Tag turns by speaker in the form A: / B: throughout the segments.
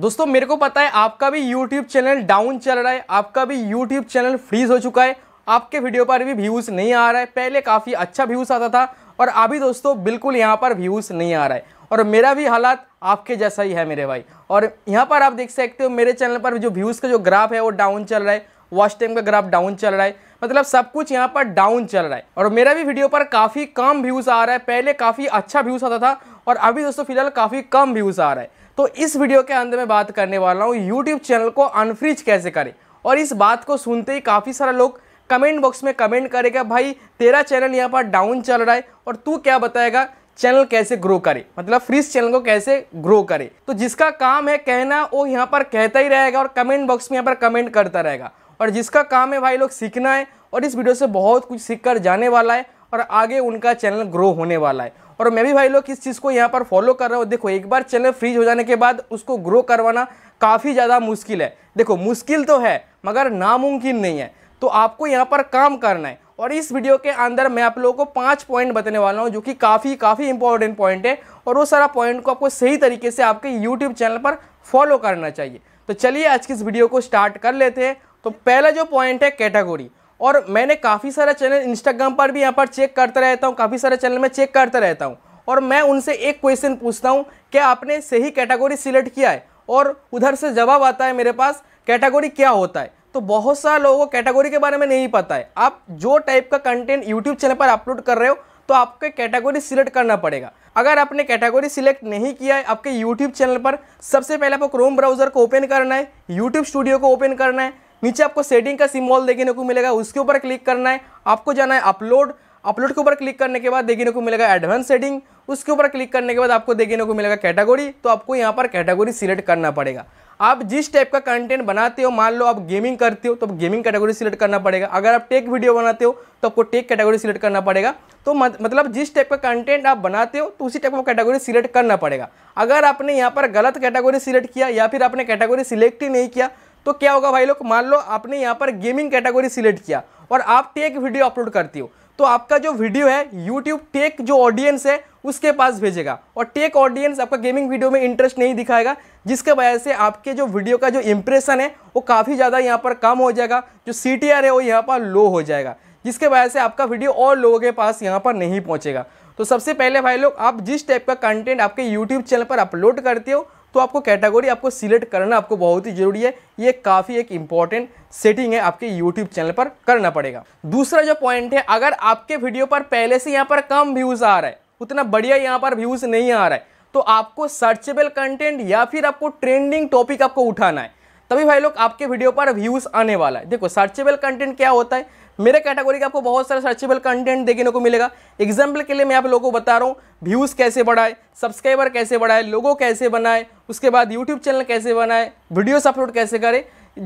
A: दोस्तों मेरे को पता है आपका भी YouTube चैनल डाउन चल रहा है आपका भी YouTube चैनल फ्रीज हो चुका है आपके वीडियो पर भी व्यूज़ नहीं आ रहा है पहले काफ़ी अच्छा व्यूज़ आता था और अभी दोस्तों बिल्कुल यहाँ पर व्यूज़ नहीं आ रहा है और मेरा भी हालात आपके जैसा ही है मेरे भाई और यहाँ पर आप देख सकते हो मेरे चैनल पर जो व्यूज़ का जो ग्राफ है वो डाउन चल रहा है वॉच टाइम का ग्राफ डाउन चल रहा है मतलब सब कुछ यहाँ पर डाउन चल रहा है और मेरा भी वीडियो पर काफ़ी कम व्यूज़ आ रहा है पहले काफ़ी अच्छा व्यूज़ आता था और अभी दोस्तों फिलहाल काफ़ी कम व्यूज़ आ रहा है तो इस वीडियो के अंदर मैं बात करने वाला हूँ यूट्यूब चैनल को अनफ्रीज कैसे करें और इस बात को सुनते ही काफ़ी सारा लोग कमेंट बॉक्स में कमेंट करेगा भाई तेरा चैनल यहाँ पर डाउन चल रहा है और तू क्या बताएगा चैनल कैसे ग्रो करे मतलब फ्रीज चैनल को कैसे ग्रो करे तो जिसका काम है कहना वो यहाँ पर कहता ही रहेगा और कमेंट बॉक्स में यहाँ पर कमेंट करता रहेगा और जिसका काम है भाई लोग सीखना है और इस वीडियो से बहुत कुछ सीख कर जाने वाला है और आगे उनका चैनल ग्रो होने वाला है और मैं भी भाई लोग इस चीज़ को यहाँ पर फॉलो कर रहा हूँ देखो एक बार चैनल फ्रीज हो जाने के बाद उसको ग्रो करवाना काफ़ी ज़्यादा मुश्किल है देखो मुश्किल तो है मगर नामुमकिन नहीं है तो आपको यहाँ पर काम करना है और इस वीडियो के अंदर मैं आप लोगों को पाँच पॉइंट बताने वाला हूँ जो कि काफ़ी काफ़ी इंपॉर्टेंट पॉइंट है और वो सारा पॉइंट को आपको सही तरीके से आपके यूट्यूब चैनल पर फॉलो करना चाहिए तो चलिए आज की इस वीडियो को स्टार्ट कर लेते हैं तो पहला जो पॉइंट है कैटेगोरी और मैंने काफ़ी सारा चैनल इंस्टाग्राम पर भी यहाँ पर चेक करता रहता हूँ काफ़ी सारे चैनल में चेक करता रहता हूँ और मैं उनसे एक क्वेश्चन पूछता हूँ क्या आपने सही कैटेगरी सिलेक्ट किया है और उधर से जवाब आता है मेरे पास कैटेगरी क्या होता है तो बहुत सारे लोगों को कैटेगरी के बारे में नहीं पता है आप जो टाइप का कंटेंट यूट्यूब चैनल पर अपलोड कर रहे हो तो आपके कैटेगरी सिलेक्ट करना पड़ेगा अगर आपने कैटेगरी सिलेक्ट नहीं किया है आपके यूट्यूब चैनल पर सबसे पहले आपको क्रोम ब्राउज़र को ओपन करना है यूट्यूब स्टूडियो को ओपन करना है नीचे आपको सेटिंग का सिम्बॉल देखने को मिलेगा उसके ऊपर क्लिक करना है आपको जाना है अपलोड अपलोड के ऊपर क्लिक करने के बाद देखने को मिलेगा एडवांस सेटिंग उसके ऊपर क्लिक करने के बाद आपको देखने को मिलेगा कैटेगोरी तो आपको यहाँ पर कैटेगोरी सिलेक्ट करना पड़ेगा आप जिस टाइप का कंटेंट बनाते हो मान लो आप गेमिंग करते हो तो गेमिंग कैटेगरी सिलेक्ट करना पड़ेगा अगर आप टेक वीडियो बनाते हो तो आपको टेक कैटेगरी सिलेक्ट करना पड़ेगा तो मतलब जिस टाइप का कंटेंट आप बनाते हो तो उसी टाइप का कैटेगरी सिलेक्ट करना पड़ेगा अगर आपने यहाँ पर गलत कैटेगरी सिलेक्ट किया या फिर आपने कैटेगरी सिलेक्ट ही नहीं किया तो क्या होगा भाई लोग मान लो आपने यहाँ पर गेमिंग कैटेगरी सिलेक्ट किया और आप टेक वीडियो अपलोड करती हो तो आपका जो वीडियो है यूट्यूब टेक जो ऑडियंस है उसके पास भेजेगा और टेक ऑडियंस आपका गेमिंग वीडियो में इंटरेस्ट नहीं दिखाएगा जिसके वजह से आपके जो वीडियो का जो इम्प्रेशन है वो काफ़ी ज़्यादा यहाँ पर कम हो जाएगा जो सी है वो यहाँ पर लो हो जाएगा जिसके वजह से आपका वीडियो और लोगों के पास यहाँ पर नहीं पहुँचेगा तो सबसे पहले भाई लोग आप जिस टाइप का कंटेंट आपके यूट्यूब चैनल पर अपलोड करते हो तो आपको कैटेगोरी आपको सिलेक्ट करना आपको बहुत ही ज़रूरी है ये काफ़ी एक इंपॉर्टेंट सेटिंग है आपके यूट्यूब चैनल पर करना पड़ेगा दूसरा जो पॉइंट है अगर आपके वीडियो पर पहले से यहाँ पर कम व्यूज़ आ रहा है उतना बढ़िया यहाँ पर व्यूज़ नहीं आ रहा है तो आपको सर्चेबल कंटेंट या फिर आपको ट्रेंडिंग टॉपिक आपको उठाना है तभी भाई लोग आपके वीडियो पर व्यूज़ आने वाला है देखो सर्चेबल कंटेंट क्या होता है मेरे कैटेगरी का आपको बहुत सारा सर्चेबल कंटेंट देखने को मिलेगा एग्जाम्पल के लिए मैं आप लोगों को बता रहा हूँ व्यूज़ कैसे बढ़ाए सब्सक्राइबर कैसे बढ़ाए लोगों कैसे बनाए उसके बाद यूट्यूब चैनल कैसे बनाए वीडियोस अपलोड कैसे करें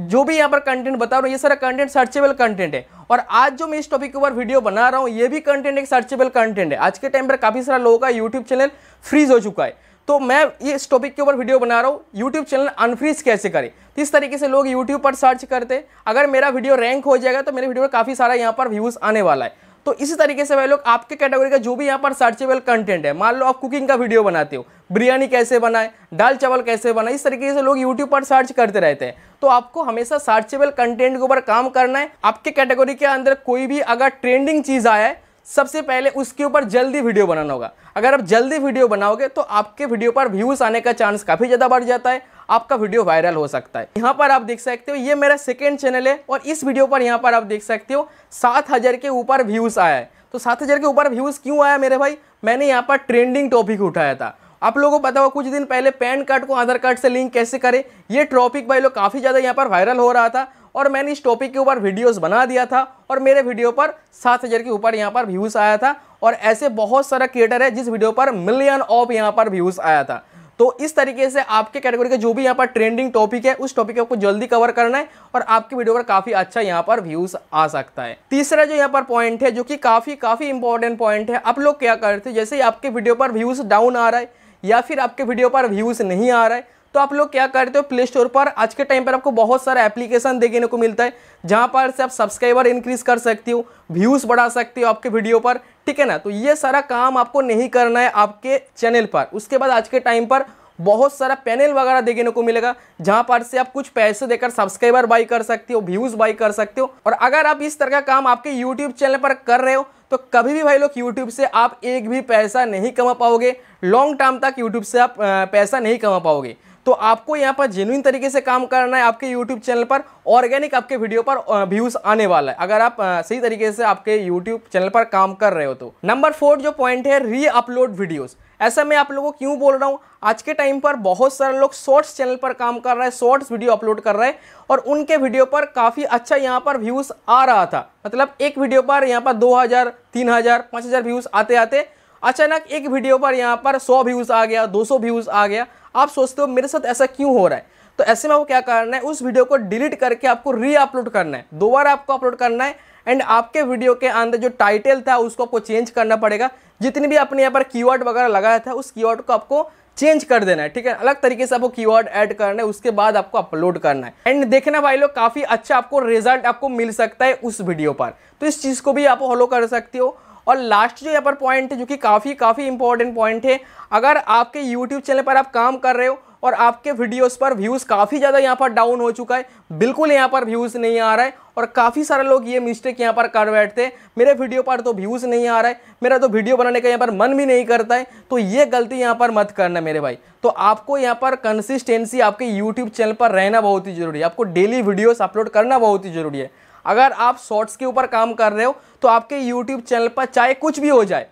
A: जो भी यहाँ पर कंटेंट बता रहा हूँ ये सारा कंटेंट सर्चेबल कंटेंट है और आज जो मैं इस टॉपिक के ऊपर वीडियो बना रहा हूँ ये भी कंटेंट एक सर्चेबल कंटेंट है आज के टाइम पर काफ़ी सारा लोगों का यूट्यूब चैनल फ्रीज हो चुका है तो मैं ये इस टॉपिक के ऊपर वीडियो बना रहा हूँ यूट्यूब चैनल अनफ्रीज कैसे करें तो इस तरीके से लोग यूट्यूब पर सर्च करते अगर मेरा वीडियो रैंक हो जाएगा तो मेरे वीडियो में काफ़ी सारा यहाँ पर व्यूज़ आने वाला है तो इसी तरीके से वह लोग आपके कैटेगरी का जो भी यहाँ पर सर्चेबल कंटेंट है मान लो आप कुकिंग का वीडियो बनाते हो बिरयानी कैसे बनाए दाल चावल कैसे बनाए इस तरीके से लोग यूट्यूब पर सर्च करते रहते हैं तो आपको हमेशा सर्चेबल कंटेंट के ऊपर काम करना है आपके कैटेगरी के अंदर कोई भी अगर ट्रेंडिंग चीज़ आया है सबसे पहले उसके ऊपर जल्दी वीडियो बनाना होगा अगर आप जल्दी वीडियो बनाओगे तो आपके वीडियो पर व्यूज़ आने का चांस काफ़ी ज़्यादा बढ़ जाता है आपका वीडियो वायरल हो सकता है यहाँ पर आप देख सकते हो ये मेरा सेकेंड चैनल है और इस वीडियो पर यहाँ पर आप देख सकते हो सात हज़ार के ऊपर व्यूज़ आया है तो सात हज़ार के ऊपर व्यूज़ क्यों आया मेरे भाई मैंने यहाँ पर ट्रेंडिंग टॉपिक उठाया था आप लोगों को पता होगा कुछ दिन पहले पैन कार्ड को आधार कार्ड से लिंक कैसे करें ये ट्रॉपिक भाई लोग काफ़ी ज़्यादा यहाँ पर वायरल हो रहा था और मैंने इस टॉपिक के ऊपर वीडियोस बना दिया था और मेरे वीडियो पर सात हज़ार के ऊपर यहाँ पर व्यूज़ आया था और ऐसे बहुत सारा क्रिएटर है जिस वीडियो पर मिलियन ऑफ यहाँ पर व्यूज़ आया था तो इस तरीके से आपके कैटेगरी के जो भी यहाँ पर ट्रेंडिंग टॉपिक है उस टॉपिक को जल्दी कवर करना है और आपकी वीडियो पर काफ़ी अच्छा यहाँ पर व्यूज़ आ सकता है तीसरा जो यहाँ पर पॉइंट है जो कि काफ़ी काफ़ी इंपॉर्टेंट पॉइंट है आप लोग क्या करते जैसे ही आपके वीडियो पर व्यूज़ डाउन आ रहा है या फिर आपके वीडियो पर व्यूज़ नहीं आ रहा है तो आप लोग क्या करते हो प्ले स्टोर पर आज के टाइम पर आपको बहुत सारा एप्लीकेशन देखने को मिलता है जहाँ पर से आप सब्सक्राइबर इंक्रीज कर सकती हो व्यूज़ बढ़ा सकती हो आपके वीडियो पर ठीक है ना तो ये सारा काम आपको नहीं करना है आपके चैनल पर उसके बाद आज के टाइम पर बहुत सारा पैनल वगैरह देखने को मिलेगा जहाँ पर से आप कुछ पैसे देकर सब्सक्राइबर बाई कर सकते हो व्यूज़ बाई कर सकते हो और अगर आप इस तरह का काम आपके यूट्यूब चैनल पर कर रहे हो तो कभी भी भाई लोग यूट्यूब से आप एक भी पैसा नहीं कमा पाओगे लॉन्ग टर्म तक यूट्यूब से आप पैसा नहीं कमा पाओगे तो आपको यहाँ पर जेनुइन तरीके से काम करना है आपके यूट्यूब चैनल पर ऑर्गेनिक आपके वीडियो पर व्यूज़ आने वाला है अगर आप सही तरीके से आपके यूट्यूब चैनल पर काम कर रहे हो तो नंबर फोर जो पॉइंट है री अपलोड वीडियोज़ ऐसा मैं आप लोगों को क्यों बोल रहा हूँ आज के टाइम पर बहुत सारे लोग शॉर्ट्स चैनल पर काम कर रहे हैं शॉर्ट्स वीडियो अपलोड कर रहे हैं और उनके वीडियो पर काफ़ी अच्छा यहाँ पर व्यूज़ आ रहा था मतलब एक वीडियो पर यहाँ पर 2000, 3000, 5000 व्यूज़ आते आते अचानक एक वीडियो पर यहाँ पर 100 व्यूज़ आ गया 200 व्यूज़ आ गया आप सोचते हो मेरे साथ ऐसा क्यों हो रहा है तो ऐसे में आपको क्या करना है उस वीडियो को डिलीट करके आपको री अपलोड करना है दोबारा आपको अपलोड करना है एंड आपके वीडियो के अंदर जो टाइटल था उसको आपको चेंज करना पड़ेगा जितनी भी आपने यहाँ पर की वगैरह लगाया था उस की को आपको चेंज कर देना है ठीक है अलग तरीके से आपको कीवर्ड ऐड करना है उसके बाद आपको अपलोड करना है एंड देखना भाई लोग काफ़ी अच्छा आपको रिजल्ट आपको मिल सकता है उस वीडियो पर तो इस चीज़ को भी आप फॉलो कर सकते हो और लास्ट जो यहाँ पर पॉइंट है जो कि काफ़ी काफ़ी इंपॉर्टेंट पॉइंट है अगर आपके यूट्यूब चैनल पर आप काम कर रहे हो और आपके वीडियोस पर व्यूज़ काफ़ी ज़्यादा यहाँ पर डाउन हो चुका है बिल्कुल यहाँ पर व्यूज़ नहीं आ रहा है और काफ़ी सारे लोग ये मिस्टेक यहाँ पर कर बैठते हैं मेरे वीडियो पर तो व्यूज़ नहीं आ रहा है मेरा तो वीडियो बनाने का यहाँ पर मन भी नहीं करता है तो ये गलती यहाँ पर मत करना मेरे भाई तो आपको यहाँ पर कंसिस्टेंसी आपके यूट्यूब चैनल पर रहना बहुत ही ज़रूरी है आपको डेली वीडियोज़ अपलोड करना बहुत ही ज़रूरी है अगर आप शॉर्ट्स के ऊपर काम कर रहे हो तो आपके यूट्यूब चैनल पर चाहे कुछ भी हो जाए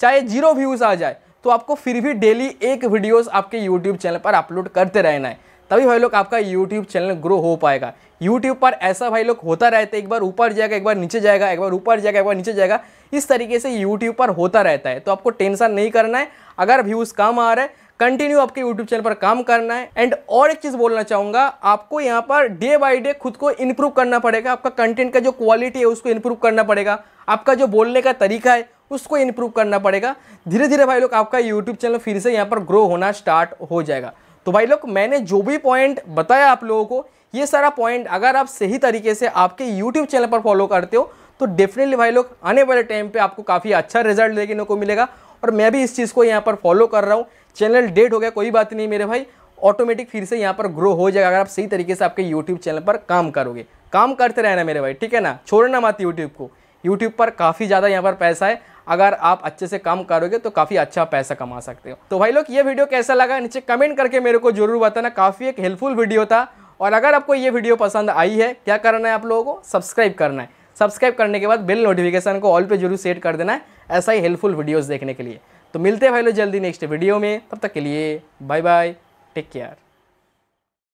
A: चाहे जीरो व्यूज़ आ जाए तो आपको फिर भी डेली एक वीडियोस आपके यूट्यूब चैनल पर अपलोड करते रहना है तभी भाई लोग आपका यूट्यूब चैनल ग्रो हो पाएगा यूट्यूब पर ऐसा भाई लोग होता रहता है एक बार ऊपर जाएगा एक बार नीचे जाएगा एक बार ऊपर जाएगा एक बार नीचे जाएगा इस तरीके से यूट्यूब पर होता रहता है तो आपको टेंशन नहीं करना है अगर व्यूज़ कम आ रहा है कंटिन्यू आपके यूट्यूब चैनल पर काम करना है एंड और एक चीज़ बोलना चाहूंगा आपको यहाँ पर डे बाई डे खुद को इम्प्रूव करना पड़ेगा आपका कंटेंट का जो क्वालिटी है उसको इम्प्रूव करना पड़ेगा आपका जो बोलने का तरीका है उसको इम्प्रूव करना पड़ेगा धीरे धीरे भाई लोग आपका यूट्यूब चैनल फिर से यहाँ पर ग्रो होना स्टार्ट हो जाएगा तो भाई लोग मैंने जो भी पॉइंट बताया आप लोगों को ये सारा पॉइंट अगर आप सही तरीके से आपके यूट्यूब चैनल पर फॉलो करते हो तो डेफिनेटली भाई लोग आने वाले टाइम पे आपको काफ़ी अच्छा रिजल्ट देखने को मिलेगा और मैं भी इस चीज़ को यहाँ पर फॉलो कर रहा हूँ चैनल डेट हो गया कोई बात नहीं मेरे भाई ऑटोमेटिक फिर से यहाँ पर ग्रो हो जाएगा अगर आप सही तरीके से आपके यूट्यूब चैनल पर काम करोगे काम करते रहना मेरे भाई ठीक है ना छोड़ना मत यूट्यूब को यूट्यूब पर काफ़ी ज़्यादा यहाँ पर पैसा है अगर आप अच्छे से काम करोगे तो काफ़ी अच्छा पैसा कमा सकते हो तो भाई लोग ये वीडियो कैसा लगा नीचे कमेंट करके मेरे को जरूर बताना काफ़ी एक हेल्पफुल वीडियो था और अगर आपको ये वीडियो पसंद आई है क्या करना है आप लोगों को सब्सक्राइब करना है सब्सक्राइब करने के बाद बिल नोटिफिकेशन को ऑल पे जरूर सेट कर देना है ऐसा ही हेल्पफुल वीडियोस देखने के लिए तो मिलते हैं भाई लोग जल्दी नेक्स्ट वीडियो में तब तक के लिए बाय बाय टेक केयर